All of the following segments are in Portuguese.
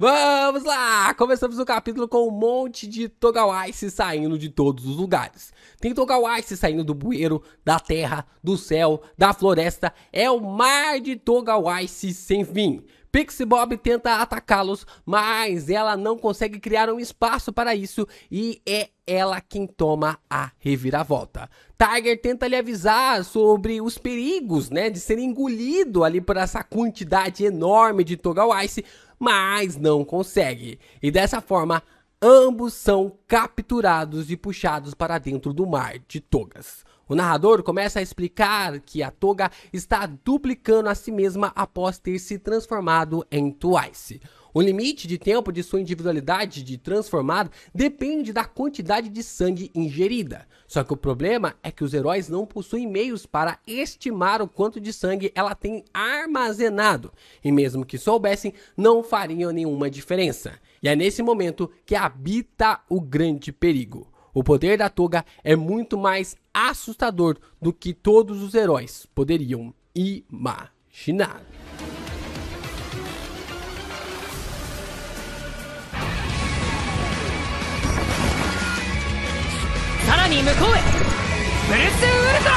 Vamos lá! Começamos o capítulo com um monte de Togawai se saindo de todos os lugares. Tem Togawai se saindo do bueiro, da terra, do céu, da floresta. É o mar de Togawai sem fim. Pixie Bob tenta atacá-los, mas ela não consegue criar um espaço para isso e é ela quem toma a reviravolta. Tiger tenta lhe avisar sobre os perigos, né, de ser engolido ali por essa quantidade enorme de Togawice, mas não consegue. E dessa forma, ambos são capturados e puxados para dentro do mar de togas. O narrador começa a explicar que a toga está duplicando a si mesma após ter se transformado em Twice. O limite de tempo de sua individualidade de transformado depende da quantidade de sangue ingerida. Só que o problema é que os heróis não possuem meios para estimar o quanto de sangue ela tem armazenado, e mesmo que soubessem, não fariam nenhuma diferença. E é nesse momento que habita o grande perigo. O poder da toga é muito mais assustador do que todos os heróis poderiam imaginar.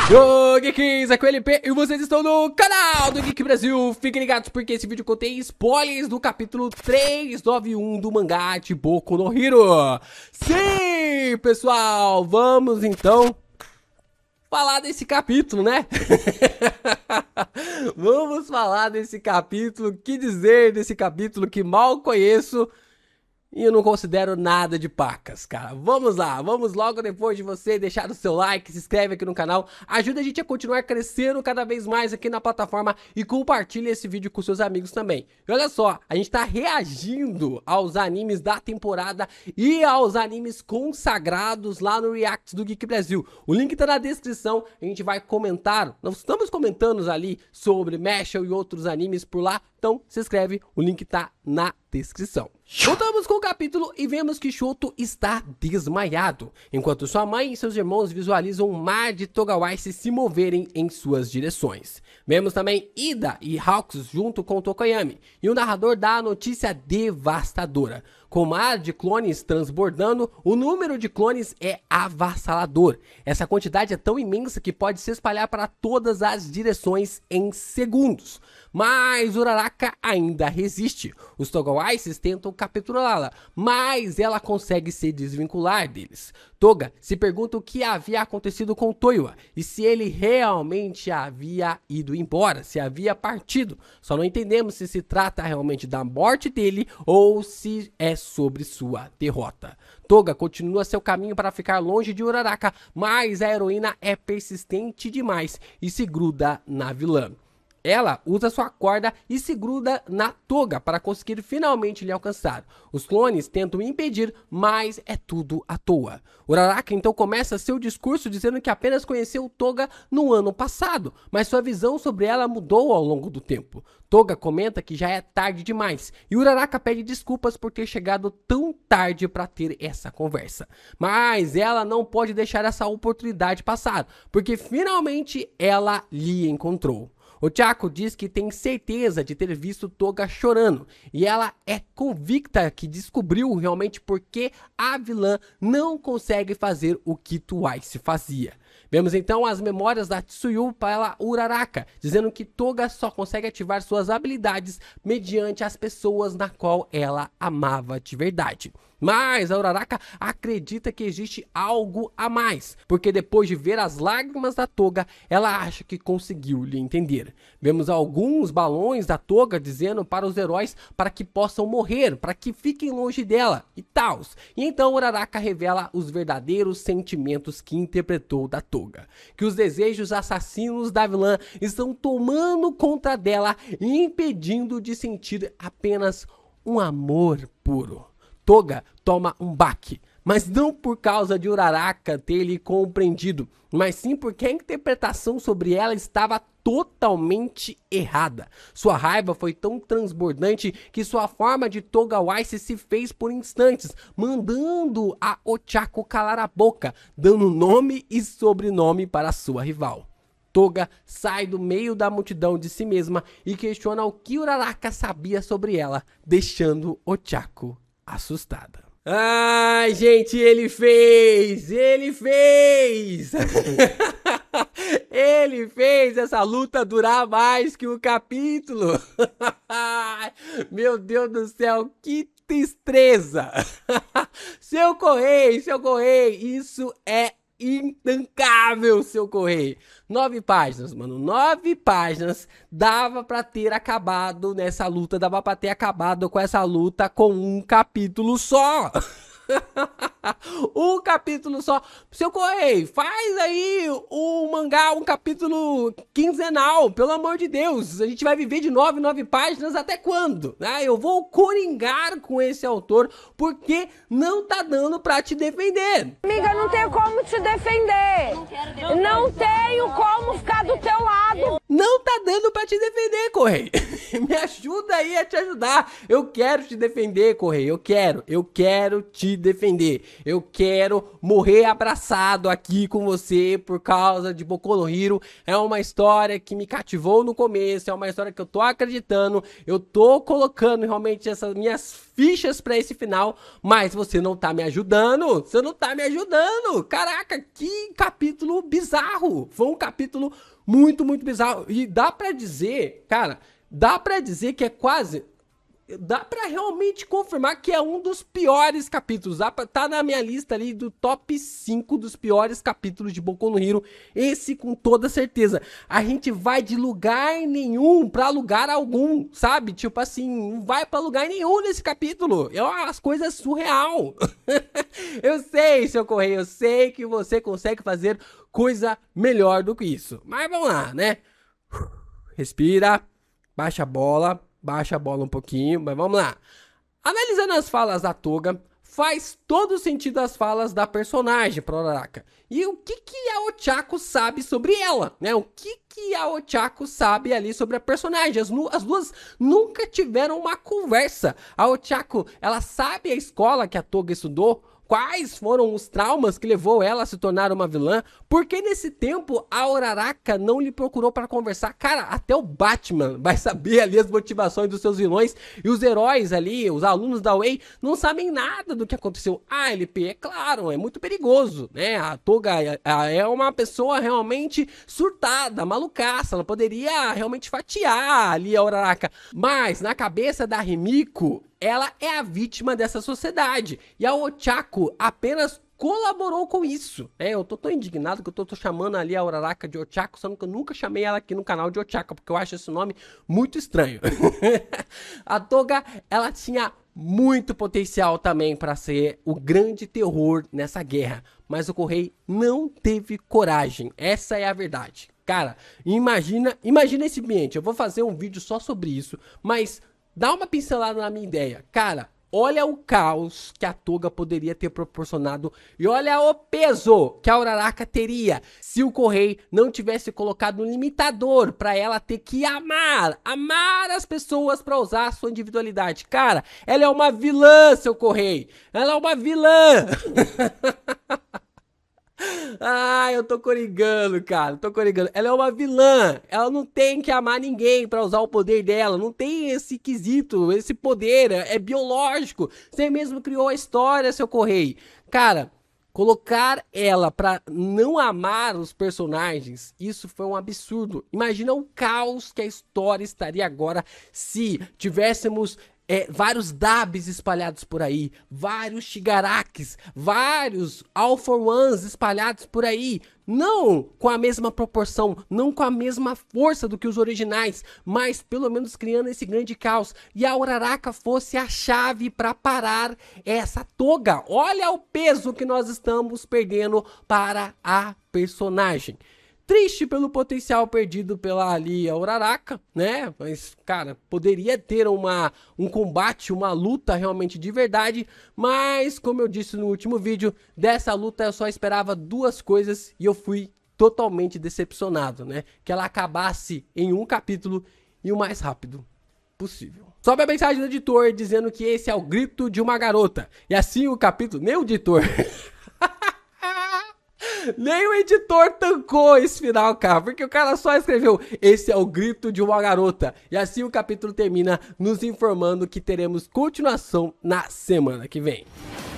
Yo, Geeks, aqui é o LP e vocês estão no canal do Geek Brasil Fiquem ligados porque esse vídeo contém spoilers do capítulo 391 do mangá de Boku no Hero Sim, pessoal, vamos então falar desse capítulo, né? vamos falar desse capítulo, que dizer desse capítulo que mal conheço e eu não considero nada de pacas, cara. Vamos lá, vamos logo depois de você deixar o seu like, se inscreve aqui no canal, ajuda a gente a continuar crescendo cada vez mais aqui na plataforma e compartilha esse vídeo com seus amigos também. E olha só, a gente tá reagindo aos animes da temporada e aos animes consagrados lá no React do Geek Brasil. O link tá na descrição, a gente vai comentar, nós estamos comentando ali sobre Meshel e outros animes por lá, então se inscreve, o link tá na descrição. Voltamos com o capítulo e vemos que Shoto está desmaiado, enquanto sua mãe e seus irmãos visualizam um mar de Togawaishi se moverem em suas direções. Vemos também Ida e Hawks junto com Tokoyami, e o narrador dá a notícia devastadora com a de clones transbordando, o número de clones é avassalador. Essa quantidade é tão imensa que pode se espalhar para todas as direções em segundos. Mas Uraraka ainda resiste. Os Togawaises tentam capturá-la, mas ela consegue se desvincular deles. Toga se pergunta o que havia acontecido com Toiwa e se ele realmente havia ido embora, se havia partido. Só não entendemos se se trata realmente da morte dele ou se é sobre sua derrota. Toga continua seu caminho para ficar longe de Uraraka, mas a heroína é persistente demais e se gruda na vilã. Ela usa sua corda e se gruda na toga para conseguir finalmente lhe alcançar. Os clones tentam impedir, mas é tudo à toa. Uraraka então começa seu discurso dizendo que apenas conheceu Toga no ano passado, mas sua visão sobre ela mudou ao longo do tempo. Toga comenta que já é tarde demais e Uraraka pede desculpas por ter chegado tão tarde para ter essa conversa. Mas ela não pode deixar essa oportunidade passar, porque finalmente ela lhe encontrou. O Chaco diz que tem certeza de ter visto Toga chorando e ela é convicta que descobriu realmente porque a vilã não consegue fazer o que Tuai se fazia. Vemos então as memórias da Tsuyu para ela Uraraka, dizendo que Toga só consegue ativar suas habilidades mediante as pessoas na qual ela amava de verdade. Mas a Uraraka acredita que existe algo a mais, porque depois de ver as lágrimas da toga, ela acha que conseguiu lhe entender. Vemos alguns balões da toga dizendo para os heróis para que possam morrer, para que fiquem longe dela e tals. E então Uraraka revela os verdadeiros sentimentos que interpretou da toga, que os desejos assassinos da vilã estão tomando conta dela e impedindo de sentir apenas um amor puro. Toga toma um baque mas não por causa de Uraraka ter lhe compreendido, mas sim porque a interpretação sobre ela estava totalmente errada. Sua raiva foi tão transbordante que sua forma de Toga Wise se fez por instantes, mandando a Ochako calar a boca, dando nome e sobrenome para sua rival. Toga sai do meio da multidão de si mesma e questiona o que Uraraka sabia sobre ela, deixando Ochako assustada. Ai, gente, ele fez! Ele fez! ele fez essa luta durar mais que um capítulo! Meu Deus do céu, que destreza! seu Correio, seu Correio, isso é intancável, seu Correio. Nove páginas, mano. Nove páginas dava para ter acabado nessa luta, dava pra ter acabado com essa luta com um capítulo só. um capítulo só. Seu Correio, faz aí o mangá, um capítulo quinzenal, pelo amor de Deus. A gente vai viver de nove, nove páginas até quando? Ah, eu vou coringar com esse autor porque não tá dando pra te defender. Amiga, não tenho como te defender. Não, quero, não, não tenho como ficar do teu lado. Não tá dando pra te defender Correio. Me ajuda aí a te ajudar. Eu quero te defender, Correio. Eu quero. Eu quero te defender. Eu quero morrer abraçado aqui com você por causa de Boku no Hero. É uma história que me cativou no começo. É uma história que eu tô acreditando. Eu tô colocando realmente essas minhas fichas para esse final. Mas você não tá me ajudando. Você não tá me ajudando. Caraca, que capítulo bizarro. Foi um capítulo muito, muito bizarro. E dá para dizer, cara, dá para dizer que é quase dá para realmente confirmar que é um dos piores capítulos. Dá pra, tá na minha lista ali do top 5 dos piores capítulos de Boku no Hero. Esse com toda certeza. A gente vai de lugar nenhum para lugar algum, sabe? Tipo assim, não vai para lugar nenhum nesse capítulo. É umas coisas surreal. eu sei, seu Correio, eu sei que você consegue fazer coisa melhor do que isso. Mas vamos lá, né? Respira, baixa a bola baixa a bola um pouquinho, mas vamos lá. Analisando as falas da Toga, faz todo sentido as falas da personagem, Proraka. E o que que a Ochako sabe sobre ela, né? O que que a Ochako sabe ali sobre a personagem? As, as, duas nunca tiveram uma conversa. A Ochako, ela sabe a escola que a Toga estudou? quais foram os traumas que levou ela a se tornar uma vilã, por que nesse tempo a Uraraka não lhe procurou para conversar? Cara, até o Batman vai saber ali as motivações dos seus vilões e os heróis ali, os alunos da Way, não sabem nada do que aconteceu. A LP, é claro, é muito perigoso, né? A Toga é uma pessoa realmente surtada, malucaça, ela poderia realmente fatiar ali a Uraraka, mas na cabeça da Rimiko, ela é a vítima dessa sociedade. E a Ochako apenas colaborou com isso. Né? Eu tô tão indignado que eu tô, tô chamando ali a Uraraka de Ochako, sendo que eu nunca chamei ela aqui no canal de Ochako, porque eu acho esse nome muito estranho. a Toga, ela tinha muito potencial também para ser o grande terror nessa guerra, mas o Correio não teve coragem. Essa é a verdade. Cara, imagina, imagina esse ambiente. Eu vou fazer um vídeo só sobre isso, mas dá uma pincelada na minha ideia. Cara, olha o caos que a toga poderia ter proporcionado e olha o peso que a Uraraka teria se o Correio não tivesse colocado um limitador para ela ter que amar, amar as pessoas para usar a sua individualidade. Cara, ela é uma vilã, seu Correio. Ela é uma vilã. Ah, eu tô corrigindo, cara. Tô corrigindo. Ela é uma vilã. Ela não tem que amar ninguém para usar o poder dela. Não tem esse quesito, esse poder. É, é biológico. Você mesmo criou a história, seu Correio. Cara, colocar ela pra não amar os personagens, isso foi um absurdo. Imagina o caos que a história estaria agora se tivéssemos é, vários dabs espalhados por aí, vários shigaraques, vários all for ones espalhados por aí. Não com a mesma proporção, não com a mesma força do que os originais, mas pelo menos criando esse grande caos. E a Uraraka fosse a chave para parar essa toga. Olha o peso que nós estamos perdendo para a personagem. Triste pelo potencial perdido pela ali a Uraraka, né? Mas, cara, poderia ter uma, um combate, uma luta realmente de verdade. Mas, como eu disse no último vídeo, dessa luta eu só esperava duas coisas e eu fui totalmente decepcionado, né? Que ela acabasse em um capítulo e o mais rápido possível. Sobe a mensagem do editor dizendo que esse é o grito de uma garota. E assim o capítulo. Nem o editor. Nem o editor tancou esse final, cara, porque o cara só escreveu: Esse é o grito de uma garota. E assim o capítulo termina, nos informando que teremos continuação na semana que vem.